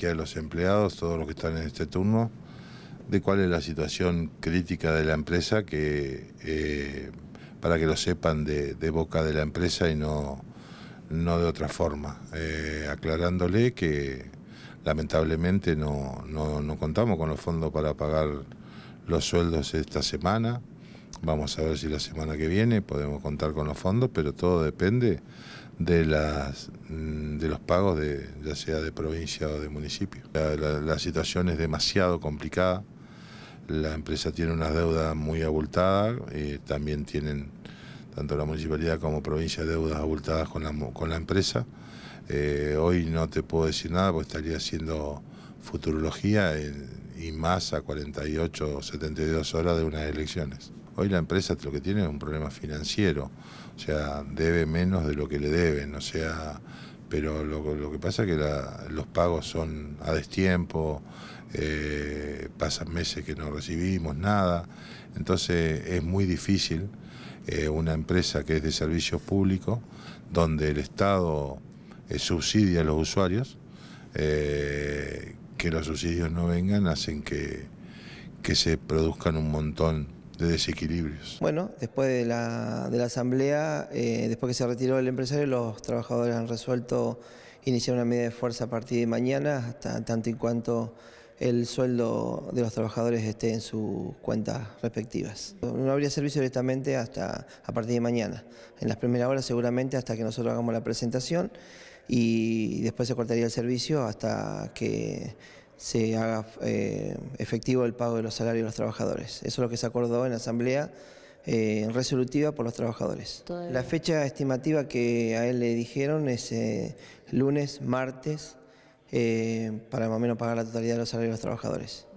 que de los empleados, todos los que están en este turno, de cuál es la situación crítica de la empresa, que eh, para que lo sepan de, boca de la empresa y no, no de otra forma, eh, aclarándole que lamentablemente no, no, no contamos con los fondos para pagar los sueldos esta semana. Vamos a ver si la semana que viene podemos contar con los fondos, pero todo depende de las mm, de los pagos de ya sea de provincia o de municipio. La, situación es demasiado complicada. La empresa tiene unas deudas muy abultadas, eh, también tienen tanto la municipalidad como provincia deudas abultadas con la, empresa. Eh, hoy no te puedo decir nada porque estaría haciendo futurología eh, y más a 48 o 72 horas de unas elecciones. Hoy la empresa lo que tiene es un problema financiero, o sea, debe menos de lo que le deben, o sea, pero lo, que pasa es que los pagos son a destiempo, eh, pasan meses que no recibimos nada, entonces es muy difícil eh, una empresa que es de servicio público, donde el Estado eh, subsidia a los usuarios, que los subsidios no vengan hacen que, que se produzcan un montón de desequilibrios. Bueno, después de la, de la asamblea, eh, después que se retiró el empresario, los trabajadores han resuelto iniciar una medida de fuerza a partir de mañana, hasta, tanto en cuanto el sueldo de los trabajadores esté en sus cuentas respectivas. No habría servicio directamente hasta a partir de mañana, en las primeras horas seguramente hasta que nosotros hagamos la presentación y después se cortaría el servicio hasta que se haga eh, efectivo el pago de los salarios de los trabajadores. Eso es lo que se acordó en la Asamblea eh, resolutiva por los trabajadores. La fecha estimativa que a él le dijeron es eh, lunes, martes, para más o menos pagar la totalidad de los salarios de los trabajadores.